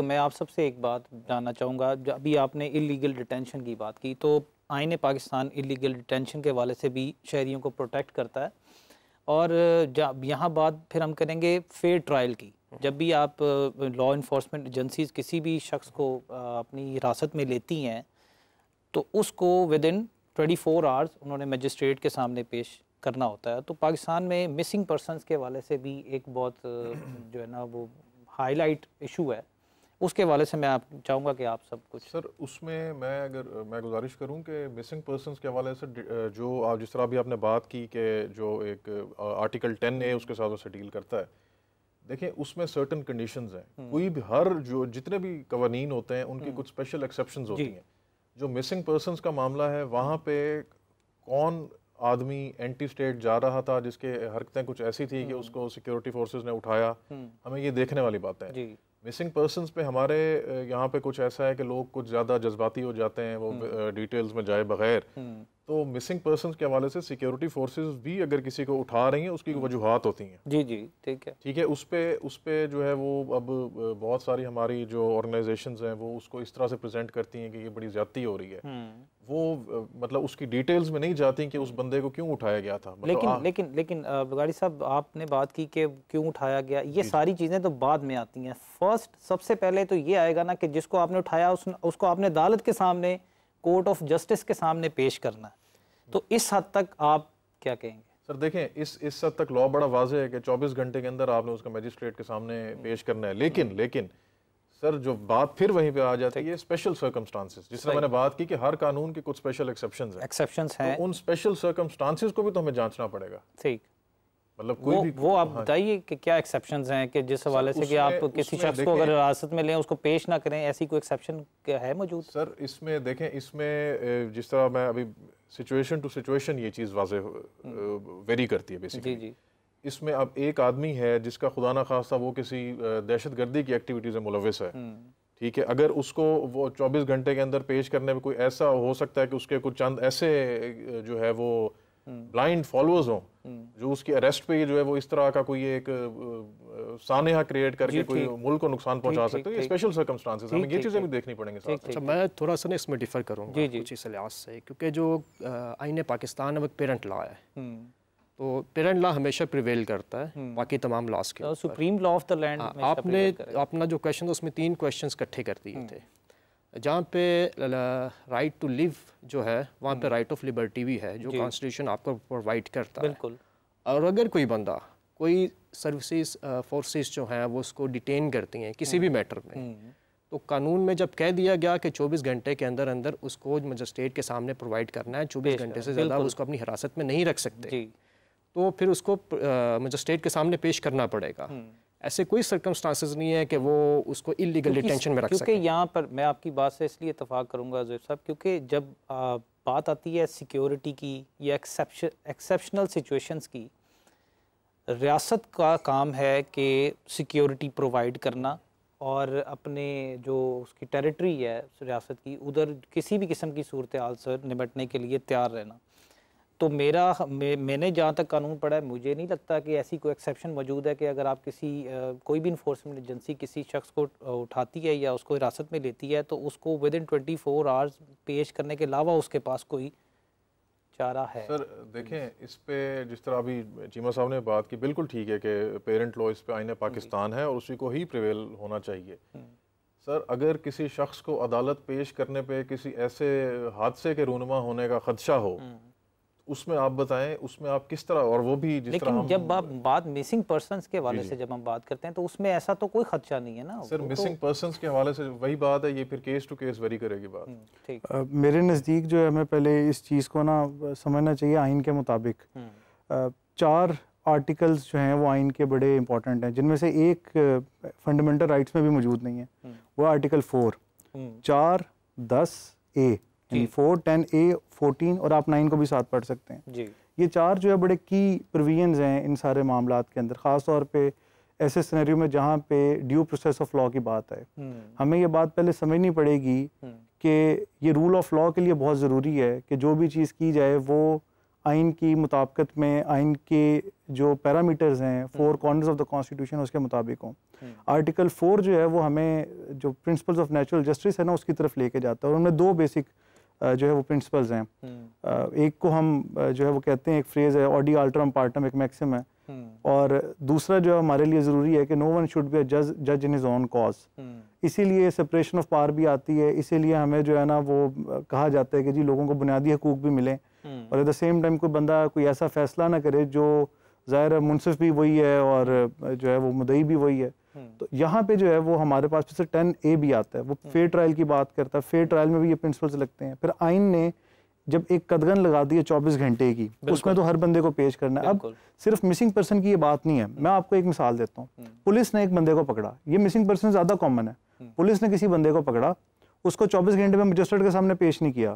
मैं आप सबसे एक बात जानना चाहूँगा अभी आपने इलीगल डिटेंशन की बात की तो आईने पाकिस्तान इलीगल डिटेंशन के वाले से भी शहरीों को प्रोटेक्ट करता है और यहाँ बात फिर हम करेंगे फेयर ट्रायल की जब भी आप लॉ इन्फोर्समेंट एजेंसीज किसी भी शख्स को अपनी हिरासत में लेती हैं तो उसको within twenty four hours उन्होंने मजिस्ट्रेट के सामने पेश करना होता है तो पाकिस्तान में मिसिंग पर्सनस के वाले से भी एक बहुत जो है ना वो हाईलाइट इशू है उसके हवाले से मैं आप चाहूँगा कि आप सब कुछ सर उसमें मैं अगर मैं गुजारिश करूँ कि मिसिंग पर्सन के हवाले से जो आप जिस तरह अभी आपने बात की कि जो एक आर्टिकल टेन ए उसके साथ उसे डील करता है देखें उसमें सर्टन कंडीशन हैं हम्म। कोई भी हर जो जितने भी कवानीन होते हैं उनकी हम्म। कुछ स्पेशल एक्सेप्शन होती हैं जो मिसिंग पर्सन का मामला है वहाँ पे कौन आदमी एंटी स्टेट जा रहा था जिसके हरकतें कुछ ऐसी थी कि हम्म। उसको सिक्योरिटी फोर्सेज ने उठाया हमें ये देखने वाली बात है मिसिंग पर्सनस पे हमारे यहाँ पे कुछ ऐसा है कि लोग कुछ ज़्यादा जज्बाती हो जाते हैं वो डिटेल्स हम्म। में जाए बगैर हम्म। तो मिसिंग पर्सन के हवाले से सिक्योरिटी फोर्सेस भी अगर किसी को उठा रही हैं उसकी वजूहत होती हैं जी जी ठीक है ठीक है उस पर उस पर जो है वो अब बहुत सारी हमारी जो ऑर्गेनाइजेशन हैं वो उसको इस तरह से प्रेजेंट करती हैं कि ये बड़ी ज़्यादती हो रही है हम्म। वो मतलब उसकी डिटेल्स में नहीं जाती कि उस हम्म। बंदे को क्यों उठाया गया था मतलब लेकिन, आ... लेकिन लेकिन बगाड़ी साहब आपने बात की कि क्यों उठाया गया ये सारी चीज़ें तो बाद में आती हैं फर्स्ट सबसे पहले तो ये आएगा ना कि जिसको आपने उठाया उस, उसको आपने अदालत के सामने कोर्ट ऑफ जस्टिस के सामने पेश करना तो इस हद तक आप क्या कहेंगे सर देखें इस इस हद तक लॉ बड़ा वाज है कि 24 घंटे के अंदर आपने उसका मजिस्ट्रेट के सामने पेश करना है लेकिन लेकिन सर जो बात फिर वहीं पे आ जाती है स्पेशल सर्कमस्टांसिस जिसने मैंने बात की कि हर कानून के कुछ स्पेशल एक्सेप्शन है एक्सेप्शन है तो उन स्पेशल सर्कमस्टांसिस को भी तो हमें जांचना पड़ेगा ठीक मतलब कोई वो, भी वो आप हाँ। बताइए कि क्या हैं कि जिस हवाले से कि आप किसी शख्स को अगर हिरासत में लें उसको पेश ना करें ऐसी कोई एक्सेप्शन है मौजूद सर इसमें देखें इसमें जिस तरह मैं अभी सिचुएशन टू सिचुएशन ये चीज़ वाज वेरी करती है बेसिकली इसमें अब एक आदमी है जिसका खुदा ना खासा वो किसी दहशत गर्दी की एक्टिविटीज़ में मुलविस है हम्म। ठीक है अगर उसको वो 24 घंटे के अंदर पेश करने में कोई ऐसा हो सकता है कि उसके कुछ चंद ऐसे जो है वो ब्लाइंड फॉलोअर्स हों हम्म। जो उसकी अरेस्ट पे जो है वो इस तरह का कोई एक सानहा क्रिएट करके कोई मुल्क को नुकसान पहुंचा सकते हैं स्पेशल सर्कमस्टांसेस हमें ये चीज़ें भी देखनी पड़ेंगी अच्छा मैं थोड़ा सा ना इसमें डिफर करूँगा कुछ इस लिहाज से क्योंकि जो आइन पाकिस्तान अब एक पेरेंट लॉ है हम्म। तो पेरेंट लॉ हमेशा प्रिवेल करता है हम्म। बाकी तमाम लॉस के supreme law of the land आपने अपना जो क्वेश्चन था उसमें तीन क्वेश्चन इकट्ठे कर दिए थे जहाँ पे राइट टू लिव जो है वहाँ पे राइट ऑफ लिबर्टी भी है जो कॉन्स्टिट्यूशन आपको प्रोवाइड करता है बिल्कुल और अगर कोई बंदा कोई सर्विसेज फोर्सेस जो हैं वो उसको डिटेन करती हैं किसी भी मैटर हम्म। में हम्म। तो कानून में जब कह दिया गया कि 24 घंटे के अंदर अंदर उसको मजिस्ट्रेट मतलब के सामने प्रोवाइड करना है 24 घंटे से ज़्यादा उसको अपनी हिरासत में नहीं रख सकते तो फिर उसको मजिस्ट्रेट मतलब के सामने पेश करना पड़ेगा हम्म। ऐसे कोई सर्कमस्टांसिस नहीं है कि वो उसको इलीगल डिटेंशन में रख क्योंकि यहाँ पर मैं आपकी बात से इसलिए इतफाक़ करूँगा जोब साहब क्योंकि जब आ, बात आती है सिक्योरिटी की या एक्सेप्शनल सिचुएशंस की रियासत का काम है कि सिक्योरिटी प्रोवाइड करना और अपने जो उसकी टेरिटरी है रियासत की उधर किसी भी किस्म की सूरत हाल से निपटने के लिए तैयार रहना तो मेरा मे, मैंने जहाँ तक कानून पढ़ा है मुझे नहीं लगता कि ऐसी कोई एक्सेप्शन मौजूद है कि अगर आप किसी कोई भी इन्फोर्समेंट एजेंसी किसी शख्स को उठाती है या उसको हिरासत में लेती है तो उसको within twenty four hours पेश करने के अलावा उसके पास कोई चारा है सर देखें इस पे जिस तरह अभी चीमा साहब ने बात की बिल्कुल ठीक है कि पेरेंट लॉ इस पे आईने पाकिस्तान है और उसी को ही प्रिवेल होना चाहिए हम्म। सर अगर किसी शख्स को अदालत पेश करने पे किसी ऐसे हादसे के रूनमा होने का खदशा हो हम्म। उसमें आप बताएं उसमें आप किस तरह और वो भी जिस लेकिन तरह हम... जब आप बात मिसिंग पर्सन के हवाले से जब हम बात करते हैं तो उसमें ऐसा तो कोई खदशा नहीं है ना सर मिसिंग पर्सन तो के हवाले से वही बात है ये फिर केस टू केस वरी करेगी बात हम्म, ठीक मेरे नज़दीक जो है हमें पहले इस चीज़ को ना समझना चाहिए आइन के मुताबिक हम्म। चार आर्टिकल्स जो हैं वो आइन के बड़े इंपॉर्टेंट हैं जिनमें से एक फंडामेंटल राइट्स में भी मौजूद नहीं है हम्म। वो आर्टिकल फोर चार दस A G four ten A fourteen और आप नाइन को भी साथ पढ़ सकते हैं जी ये चार जो है बड़े की प्रोविजन हैं इन सारे मामला के अंदर ख़ास तौर पर ऐसे सिनेरियो में जहाँ पे ड्यू प्रोसेस ऑफ लॉ की बात है हम्म। हमें ये बात पहले समझनी पड़ेगी हम्म। कि ये रूल ऑफ लॉ के लिए बहुत ज़रूरी है कि जो भी चीज़ की जाए वो आइन की मुताबकत में आइन के जो पैरामीटर्स हैं four corners of the constitution उसके मुताबिक हों आर्टिकल हम्म। फोर जो है वो हमें जो प्रिंसिपल्स ऑफ नेचुरल जस्टिस है ना उसकी तरफ लेके जाता है और उन्होंने दो बेसिक जो है वो प्रिंसिपल्स हैं हम्म। एक को हम जो है वो कहते हैं एक फ्रेज़ है ऑडी अल्ट्रम पार्टम एक मैक्सिम है हम्म। और दूसरा जो है हमारे लिए ज़रूरी है कि no one should be a जज जज इन हिज ओन कॉज इसीलिए सेपरेशन ऑफ पावर भी आती है इसीलिए हमें जो है ना वो कहा जाता है कि जी लोगों को बुनियादी हकूक भी मिले हम्म। और एट द सेम टाइम कोई बंदा कोई ऐसा फैसला ना करे जो ज़ाहिर मुनसिफ भी वही है और जो है वो मुदई भी वही है हम्म। तो यहाँ पे जो है वो हमारे पास फिर से टेन ए भी आता है वो हम्म। फेयर ट्रायल की बात करता है फेयर ट्रायल में भी ये प्रिंसिपल्स लगते हैं फिर आइन ने जब एक कदगन लगा दी है चौबीस घंटे की उसमें तो हर बंदे को पेश करना है अब सिर्फ मिसिंग पर्सन की ये बात नहीं है मैं हम्म। आपको एक मिसाल देता हूँ पुलिस ने एक बंदे को पकड़ा ये मिसिंग पर्सन ज़्यादा कॉमन है पुलिस ने किसी बंदे को पकड़ा उसको 24 घंटे में मजिस्ट्रेट के सामने पेश नहीं किया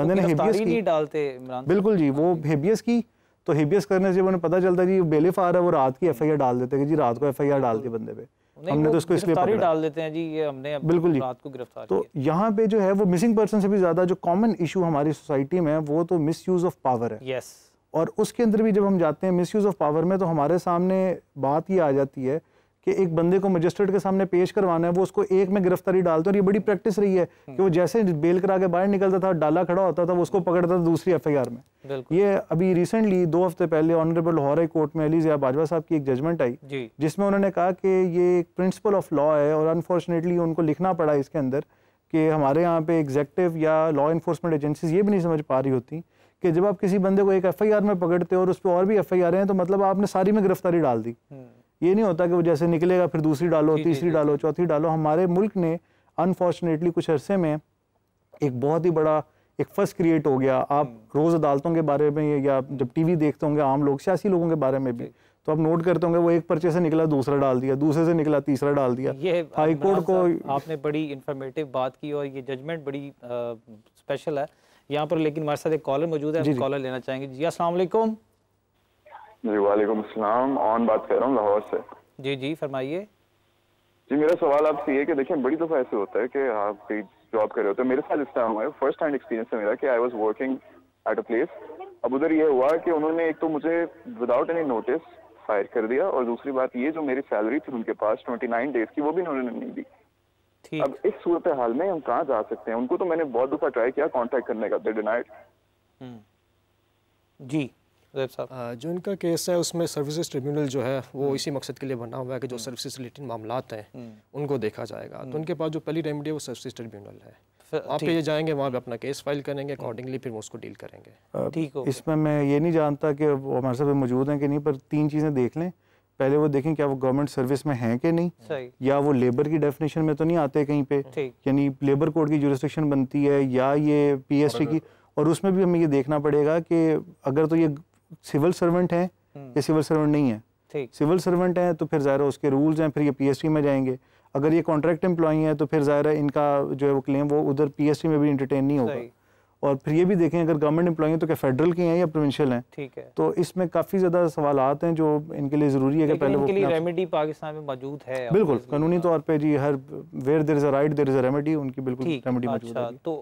बंदे ने हेबियस की डालते बिल्कुल जी वो हेबियस हाँ। की तो हेबियस करने से उन्हें पता चलता है जी बेलिफ आ रहा है वो रात की एफ आई आर डाल देते हैं जी रात को एफ आई आर डाल दी बंदे पे हमने तो इसको इसलिए डाल देते हैं जी ये हमने बिल्कुल रात को गिरफ्तार तो यहाँ पे जो है वो मिसिंग पर्सन से भी ज्यादा जो कॉमन इशू हमारी सोसाइटी में है वो तो मिस यूज ऑफ पावर है यस और उसके अंदर भी जब हम जाते हैं मिस यूज ऑफ पावर में तो हमारे सामने बात ये आ जाती है कि एक बंदे को मजिस्ट्रेट के सामने पेश करवाना है वो उसको एक में गिरफ्तारी डालते और ये बड़ी प्रैक्टिस रही है कि वो जैसे बेल करा के बाहर निकलता था डाला खड़ा होता था वो उसको पकड़ता था दूसरी एफ में ये अभी रिसेंटली दो हफ्ते पहले ऑनरेबल लाहौर कोर्ट में अली जिया बाजवा साहब की एक जजमेंट आई जिसमें उन्होंने कहा कि ये एक प्रिंसिपल ऑफ लॉ है और अनफॉर्चुनेटली उनको लिखना पड़ा इसके अंदर कि हमारे यहाँ पे एग्जेक्टिव या लॉ इन्फोर्समेंट एजेंसीज ये भी नहीं समझ पा रही होती कि जब आप किसी बंदे को एक एफ में पकड़ते हो और उस पर और भी एफ हैं तो मतलब आपने सारी में गिरफ्तारी डाल दी हम्म। ये नहीं होता कि वो जैसे निकलेगा फिर दूसरी डालो थी, तीसरी थी, डालो चौथी डालो हमारे मुल्क ने अनफॉर्चुनेटली कुछ अरसे में एक बहुत ही बड़ा एक फस क्रिएट हो गया आप हम्म। रोज़ अदालतों के बारे में या जब टीवी देखते होंगे आम लोग सियासी लोगों के बारे में भी तो आप नोट करते होंगे वो एक पर्चे से निकला दूसरा डाल दिया दूसरे से निकला तीसरा डाल दिया ये हाई कोर्ट को आपने बड़ी इन्फॉर्मेटिव बात की और ये जजमेंट बड़ी स्पेशल है यहाँ पर लेकिन हमारे साथ एक कॉलर मौजूद है कॉलर लेना चाहेंगे जी असलम जी वालेकुम अस्सलाम ऑन बात कर रहा हूँ लाहौर से जी जी फरमाइए जी मेरा सवाल आपसे ये कि देखिए बड़ी दफ़ा ऐसे होता है कि आप कहीं जॉब कर रहे होते हैं मेरे साथ इस टाइम हुआ है फर्स्ट हैंड एक्सपीरियंस है मेरा कि I was working at a place अब उधर ये हुआ कि उन्होंने एक तो मुझे विदाउट एनी नोटिस फायर कर दिया और दूसरी बात ये जो मेरी सैलरी थी उनके पास ट्वेंटी डेज की वो भी उन्होंने नहीं दी अब इस सूरत हाल में हम कहाँ जा सकते हैं उनको तो मैंने बहुत दफ़ा ट्राई किया कॉन्टेक्ट करने का डिनाइड हम्म। जी जो इनका केस है उसमें सर्विसेज ट्रिब्यूनल जो है वो हम्म। इसी मकसद के लिए बना हुआ है कि जो सर्विसेज रिलेटेड मामला हैं हम्म। उनको देखा जाएगा तो उनके हम्म। पास जो पहली रेमेडी है वो सर्विसेज ट्रिब्यूनल है आप ये जाएंगे वहाँ पे अपना केस फाइल करेंगे अकॉर्डिंगली फिर वो उसको डील करेंगे ठीक हो इसमें मैं ये नहीं जानता कि वो हमारे साथ मौजूद हैं कि नहीं पर तीन चीज़ें देख लें पहले वो देखें क्या वो गवर्नमेंट सर्विस में हैं कि नहीं या वो लेबर की डेफिनेशन में तो नहीं आते कहीं पे यानी लेबर कोड की जुरिस्टिक्शन बनती है या ये पी की और उसमें भी हमें ये देखना पड़ेगा कि अगर तो ये सिविल सर्वेंट हैं या सिविल सर्वेंट नहीं है सिविल सर्वेंट हैं तो फिर ज़ाहिर उसके रूल्स हैं फिर ये पीएसटी में जाएंगे अगर ये कॉन्ट्रैक्ट एम्प्लॉई हैं तो फिर ज़ाहिर इनका जो है वो क्लेम वो उधर पीएसटी में भी इंटरटेन नहीं होगा और फिर ये भी देखें अगर गवर्नमेंट एम्प्लॉई हैं तो क्या फेडरल की हैं या प्रोविंशियल हैं ठीक है तो इसमें काफ़ी ज़्यादा सवाल आते हैं जो इनके लिए ज़रूरी है कि पहले वो रेमेडी पाकिस्तान में मौजूद है बिल्कुल कानूनी तौर पर जी हर where there is a right there is a remedy उनकी बिल्कुल रेमेडी मौजूद अच्छा, है तो